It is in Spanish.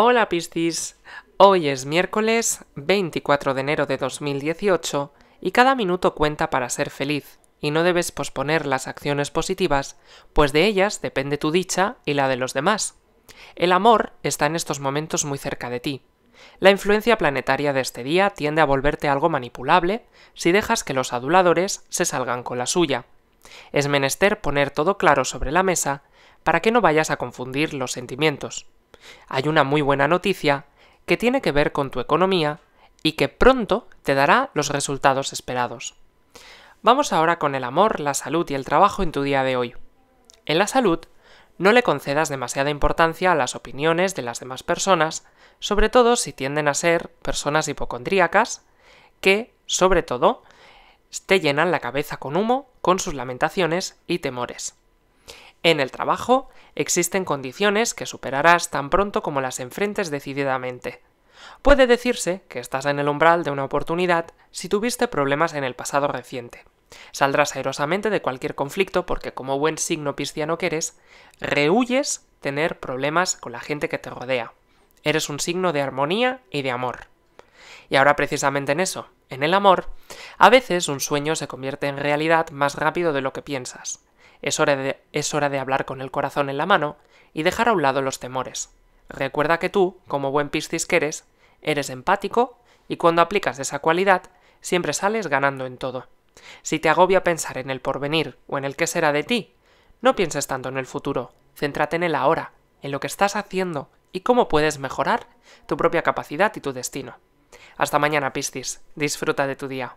Hola Piscis, hoy es miércoles 24 de enero de 2018 y cada minuto cuenta para ser feliz, y no debes posponer las acciones positivas, pues de ellas depende tu dicha y la de los demás. El amor está en estos momentos muy cerca de ti. La influencia planetaria de este día tiende a volverte algo manipulable si dejas que los aduladores se salgan con la suya. Es menester poner todo claro sobre la mesa para que no vayas a confundir los sentimientos. Hay una muy buena noticia que tiene que ver con tu economía y que pronto te dará los resultados esperados. Vamos ahora con el amor, la salud y el trabajo en tu día de hoy. En la salud, no le concedas demasiada importancia a las opiniones de las demás personas, sobre todo si tienden a ser personas hipocondríacas, que, sobre todo, te llenan la cabeza con humo, con sus lamentaciones y temores. En el trabajo existen condiciones que superarás tan pronto como las enfrentes decididamente. Puede decirse que estás en el umbral de una oportunidad si tuviste problemas en el pasado reciente. Saldrás airosamente de cualquier conflicto porque como buen signo pisciano que eres, rehuyes tener problemas con la gente que te rodea. Eres un signo de armonía y de amor. Y ahora precisamente en eso, en el amor, a veces un sueño se convierte en realidad más rápido de lo que piensas. Es hora, de, es hora de hablar con el corazón en la mano y dejar a un lado los temores. Recuerda que tú, como buen piscis que eres, eres empático y cuando aplicas esa cualidad, siempre sales ganando en todo. Si te agobia pensar en el porvenir o en el que será de ti, no pienses tanto en el futuro, céntrate en el ahora, en lo que estás haciendo y cómo puedes mejorar tu propia capacidad y tu destino. Hasta mañana, Piscis. Disfruta de tu día.